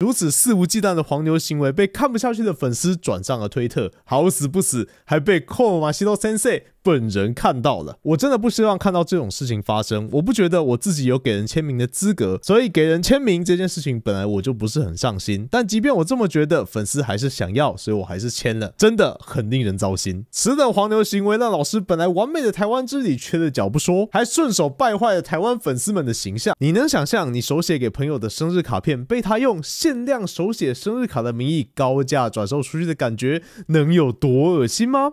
如此肆无忌惮的黄牛行为，被看不下去的粉丝转上了推特，好死不死，还被扣马西洛森塞。本人看到了，我真的不希望看到这种事情发生。我不觉得我自己有给人签名的资格，所以给人签名这件事情本来我就不是很上心。但即便我这么觉得，粉丝还是想要，所以我还是签了。真的很令人糟心。此等黄牛行为让老师本来完美的台湾之旅缺了脚不说，还顺手败坏了台湾粉丝们的形象。你能想象你手写给朋友的生日卡片被他用限量手写生日卡的名义高价转售出去的感觉，能有多恶心吗？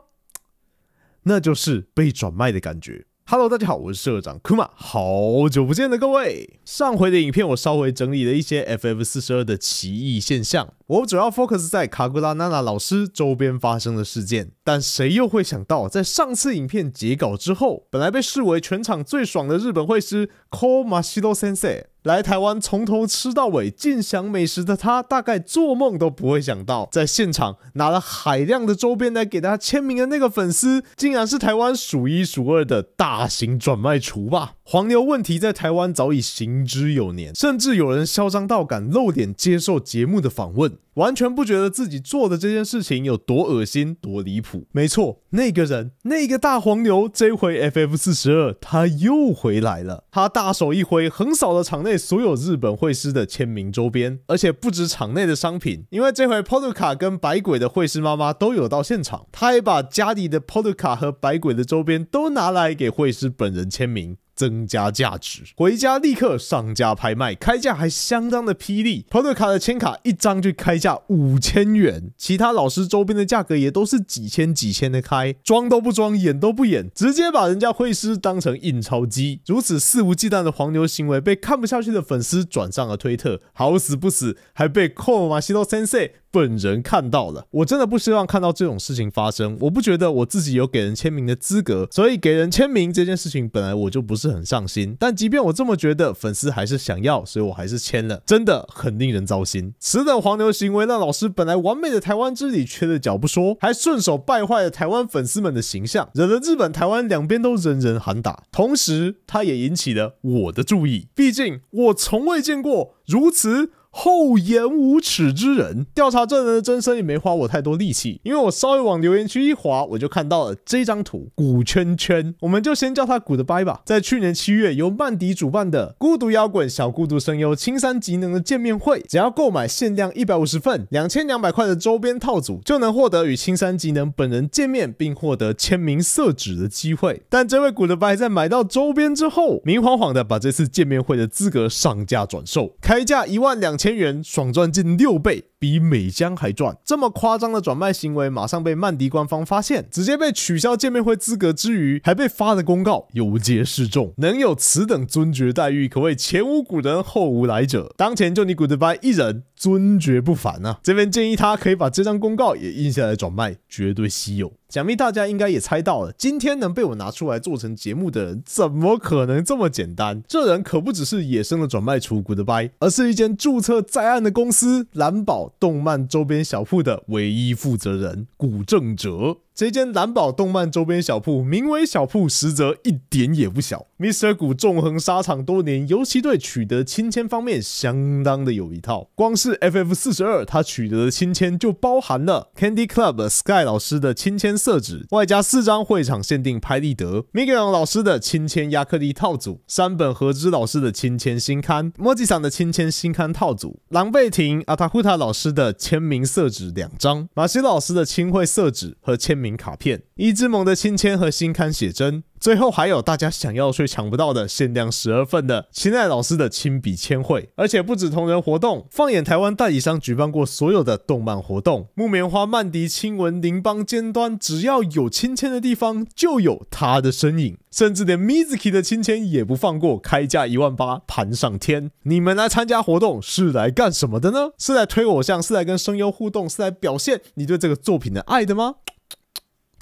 那就是被转卖的感觉。Hello，大家好，我是社长 Kuma，好久不见的各位。上回的影片我稍微整理了一些 FF 四十二的奇异现象。我主要 focus 在卡古拉娜娜老师周边发生的事件，但谁又会想到，在上次影片截稿之后，本来被视为全场最爽的日本会师，Ko Masihiro Sensei 来台湾从头吃到尾尽享美食的他，大概做梦都不会想到，在现场拿了海量的周边来给他签名的那个粉丝，竟然是台湾数一数二的大型转卖厨吧？黄牛问题在台湾早已行之有年，甚至有人嚣张到敢露脸接受节目的访问。完全不觉得自己做的这件事情有多恶心、多离谱。没错，那个人，那个大黄牛，这回 F F 四十二他又回来了。他大手一挥，横扫了场内所有日本绘师的签名周边，而且不止场内的商品，因为这回 Poduka 跟百鬼的绘师妈妈都有到现场，他也把家里的 Poduka 和百鬼的周边都拿来给绘师本人签名。增加价值，回家立刻上家拍卖，开价还相当的霹雳。保特卡的签卡一张就开价五千元，其他老师周边的价格也都是几千几千的开，装都不装，演都不演，直接把人家会师当成印钞机。如此肆无忌惮的黄牛行为，被看不下去的粉丝转上了推特，好死不死还被库马西多先生本人看到了。我真的不希望看到这种事情发生，我不觉得我自己有给人签名的资格，所以给人签名这件事情本来我就不是。很上心，但即便我这么觉得，粉丝还是想要，所以我还是签了，真的很令人糟心。此等黄牛行为让老师本来完美的台湾之旅缺了脚不说，还顺手败坏了台湾粉丝们的形象，惹得日本、台湾两边都人人喊打。同时，他也引起了我的注意，毕竟我从未见过如此。厚颜无耻之人，调查证人的真身也没花我太多力气，因为我稍微往留言区一滑，我就看到了这张图。古圈圈，我们就先叫他古的掰吧。在去年七月，由曼迪主办的“孤独摇滚”小孤独声优青山吉能的见面会，只要购买限量一百五十份两千两百块的周边套组，就能获得与青山吉能本人见面并获得签名色纸的机会。但这位古的掰在买到周边之后，明晃晃的把这次见面会的资格上架转售，开价一万两千。千元爽赚近六倍。比美江还赚，这么夸张的转卖行为，马上被曼迪官方发现，直接被取消见面会资格之余，还被发了公告，有节示众。能有此等尊爵待遇，可谓前无古人后无来者。当前就你 Goodbye 一人，尊爵不凡啊！这边建议他可以把这张公告也印下来转卖，绝对稀有。想必大家应该也猜到了，今天能被我拿出来做成节目的人，怎么可能这么简单？这人可不只是野生的转卖出 Goodbye，而是一间注册在案的公司蓝宝。动漫周边小铺的唯一负责人古正哲。这间蓝宝动漫周边小铺名为小铺，实则一点也不小。Mr. 谷纵横沙场多年，尤其对取得亲签方面相当的有一套。光是 FF 四十二，他取得的亲签就包含了 Candy Club Sky 老师的亲签色纸，外加四张会场限定拍立得，Miguel 老师的亲签亚克力套组，山本和之老师的亲签新刊，墨迹厂的亲签新刊套组，狼狈亭 Atahuta 老师的签名色纸两张，马西老师的亲会色纸和签。名卡片，伊之萌的亲签和新刊写真，最后还有大家想要却抢不到的限量十二份的秦奈老师的亲笔签绘，而且不止同人活动，放眼台湾代理商举办过所有的动漫活动，木棉花、曼迪、亲吻、邻邦、尖端，只要有亲签的地方就有他的身影，甚至连 Mizuki 的亲签也不放过，开价一万八盘上天。你们来参加活动是来干什么的呢？是来推偶像，是来跟声优互动，是来表现你对这个作品的爱的吗？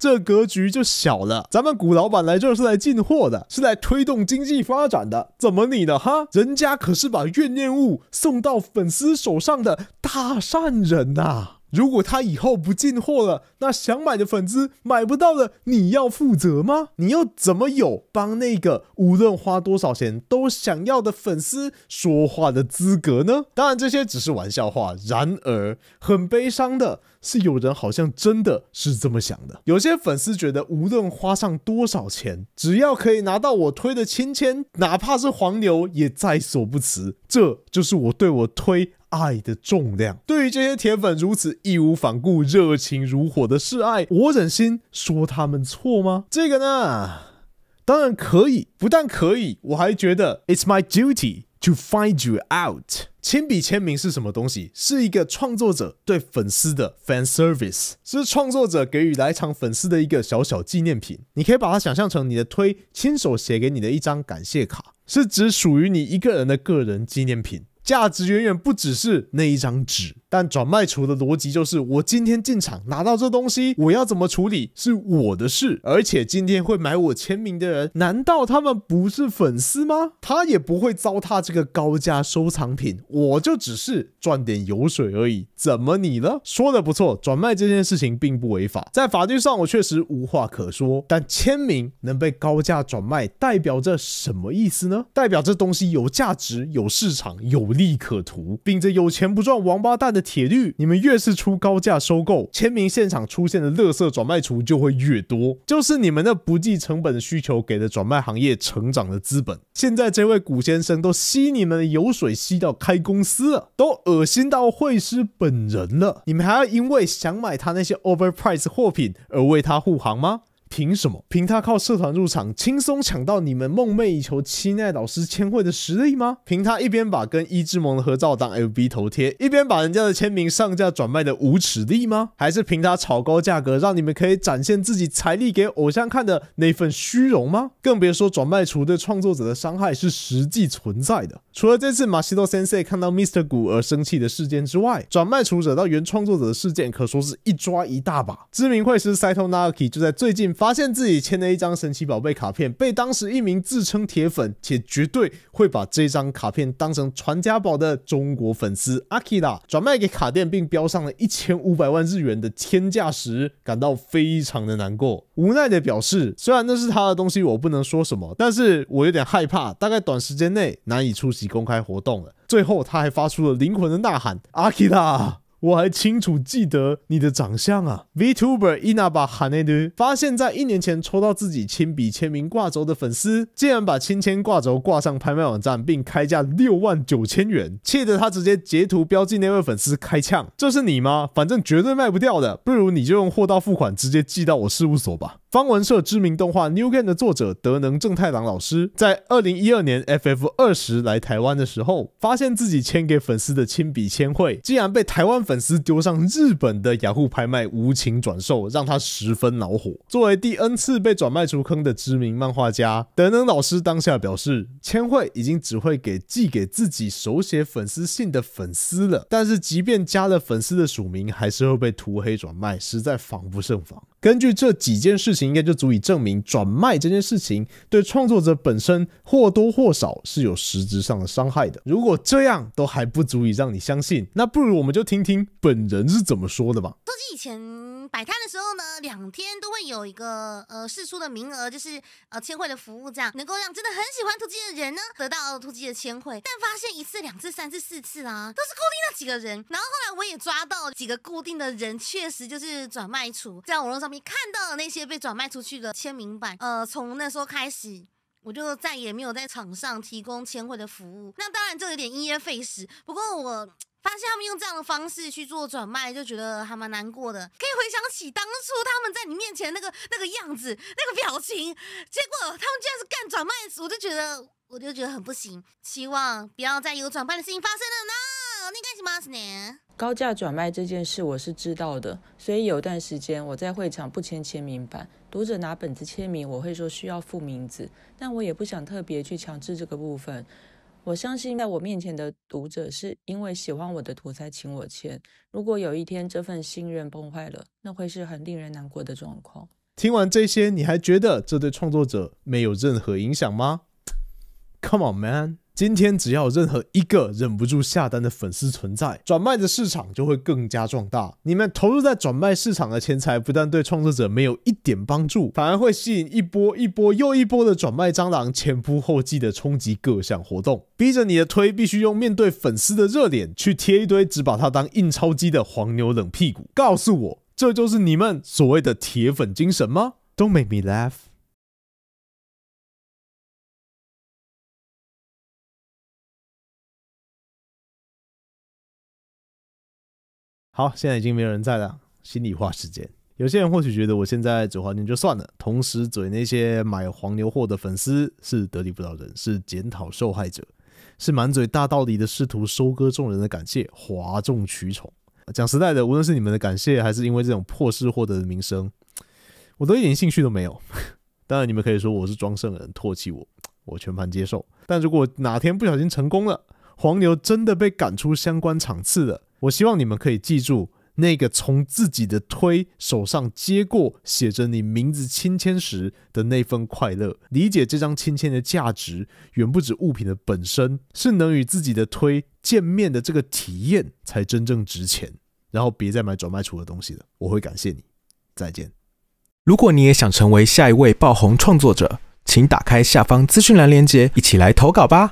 这格局就小了。咱们古老板来这儿是来进货的，是来推动经济发展的。怎么你的哈，人家可是把怨念物送到粉丝手上的大善人呐！如果他以后不进货了，那想买的粉丝买不到了，你要负责吗？你又怎么有帮那个无论花多少钱都想要的粉丝说话的资格呢？当然，这些只是玩笑话。然而，很悲伤的。是有人好像真的是这么想的。有些粉丝觉得，无论花上多少钱，只要可以拿到我推的亲签，哪怕是黄牛也在所不辞。这就是我对我推爱的重量。对于这些铁粉如此义无反顾、热情如火的示爱，我忍心说他们错吗？这个呢，当然可以，不但可以，我还觉得 it's my duty to find you out。亲笔签名是什么东西？是一个创作者对粉丝的 fan service，是创作者给予来场粉丝的一个小小纪念品。你可以把它想象成你的推亲手写给你的一张感谢卡，是只属于你一个人的个人纪念品。价值远远不只是那一张纸，但转卖处的逻辑就是：我今天进场拿到这东西，我要怎么处理是我的事。而且今天会买我签名的人，难道他们不是粉丝吗？他也不会糟蹋这个高价收藏品，我就只是赚点油水而已。怎么你了？说的不错，转卖这件事情并不违法，在法律上我确实无话可说。但签名能被高价转卖，代表着什么意思呢？代表这东西有价值、有市场、有利。利可图，秉着有钱不赚王八蛋的铁律，你们越是出高价收购签名现场出现的乐色转卖厨就会越多，就是你们的不计成本的需求给了转卖行业成长的资本。现在这位古先生都吸你们的油水吸到开公司了，都恶心到会师本人了，你们还要因为想买他那些 overpriced 货品而为他护航吗？凭什么？凭他靠社团入场，轻松抢到你们梦寐以求七奈老师签会的实力吗？凭他一边把跟伊之萌的合照当 L B 头贴，一边把人家的签名上架转卖的无耻力吗？还是凭他炒高价格，让你们可以展现自己财力给偶像看的那份虚荣吗？更别说转卖厨对创作者的伤害是实际存在的。除了这次马西多先生看到 Mr. 谷而生气的事件之外，转卖厨者到原创作者的事件可说是一抓一大把。知名会师 Saito Naki 就在最近。发现自己签的一张神奇宝贝卡片被当时一名自称铁粉且绝对会把这张卡片当成传家宝的中国粉丝阿 i 达转卖给卡店，并标上了一千五百万日元的天价时，感到非常的难过，无奈地表示：“虽然那是他的东西，我不能说什么，但是我有点害怕，大概短时间内难以出席公开活动了。”最后，他还发出了灵魂的呐喊：“阿 i 达！”我还清楚记得你的长相啊，VTuber Inaba h a n e d u 发现在一年前抽到自己亲笔签名挂轴的粉丝，竟然把亲签挂轴挂上拍卖网站，并开价六万九千元，气得他直接截图标记那位粉丝开呛：“这是你吗？反正绝对卖不掉的，不如你就用货到付款直接寄到我事务所吧。”方文社知名动画《New Game》的作者德能正太郎老师，在二零一二年《FF 二十》来台湾的时候，发现自己签给粉丝的亲笔签绘，竟然被台湾粉丝丢上日本的雅虎拍卖，无情转售，让他十分恼火。作为第 n 次被转卖出坑的知名漫画家，德能老师当下表示，签绘已经只会给寄给自己手写粉丝信的粉丝了，但是即便加了粉丝的署名，还是会被涂黑转卖，实在防不胜防。根据这几件事情，应该就足以证明转卖这件事情对创作者本身或多或少是有实质上的伤害的。如果这样都还不足以让你相信，那不如我们就听听本人是怎么说的吧。突击以前摆摊的时候呢，两天都会有一个呃试出的名额，就是呃签会的服务，这样能够让真的很喜欢突击的人呢得到突击的签会。但发现一次、两次、三次、四次啊，都是固定那几个人。然后后来我也抓到几个固定的人，确实就是转卖出，在网络上。你看到的那些被转卖出去的签名版，呃，从那时候开始，我就再也没有在场上提供签会的服务。那当然就有点因噎废食。不过我发现他们用这样的方式去做转卖，就觉得还蛮难过的。可以回想起当初他们在你面前那个那个样子、那个表情，结果他们竟然是干转卖，我就觉得我就觉得很不行。希望不要再有转卖的事情发生了呢。高价转卖这件事我是知道的，所以有段时间我在会场不签签名版。读者拿本子签名，我会说需要附名字，但我也不想特别去强制这个部分。我相信在我面前的读者是因为喜欢我的图才请我签。如果有一天这份信任崩坏了，那会是很令人难过的状况。听完这些，你还觉得这对创作者没有任何影响吗？Come on, man. 今天只要有任何一个忍不住下单的粉丝存在，转卖的市场就会更加壮大。你们投入在转卖市场的钱财，不但对创作者没有一点帮助，反而会吸引一波一波又一波的转卖蟑螂前仆后继地冲击各项活动，逼着你的推必须用面对粉丝的热脸去贴一堆只把它当印钞机的黄牛冷屁股。告诉我，这就是你们所谓的铁粉精神吗？Don't make me laugh. 好，现在已经没有人在了。心里话时间，有些人或许觉得我现在嘴黄牛就算了，同时嘴那些买黄牛货的粉丝是得理不饶人，是检讨受害者，是满嘴大道理的试图收割众人的感谢，哗众取宠。讲实在的，无论是你们的感谢，还是因为这种破事获得的名声，我都一点兴趣都没有。当然，你们可以说我是装圣人，唾弃我，我全盘接受。但如果哪天不小心成功了，黄牛真的被赶出相关场次了。我希望你们可以记住那个从自己的推手上接过写着你名字亲签时的那份快乐。理解这张亲签的价值远不止物品的本身，是能与自己的推见面的这个体验才真正值钱。然后别再买转卖处的东西了，我会感谢你。再见。如果你也想成为下一位爆红创作者，请打开下方资讯栏链接，一起来投稿吧。